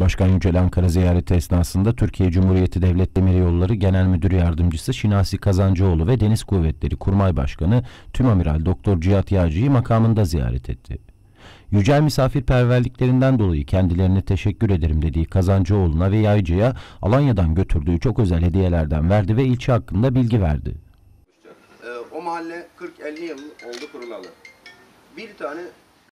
Başkan Yücel Ankara ziyareti esnasında Türkiye Cumhuriyeti Devlet Demiryolları Genel Müdür Yardımcısı Şinasi Kazancıoğlu ve Deniz Kuvvetleri Kurmay Başkanı Tümamiral Doktor Cihat Yağcı'yı makamında ziyaret etti. Yücel misafirperverliklerinden dolayı kendilerine teşekkür ederim dediği Kazancıoğlu'na ve Yaycı'ya Alanya'dan götürdüğü çok özel hediyelerden verdi ve ilçe hakkında bilgi verdi. Ee, o mahalle 40-50 yıl oldu kurulalı. Bir tane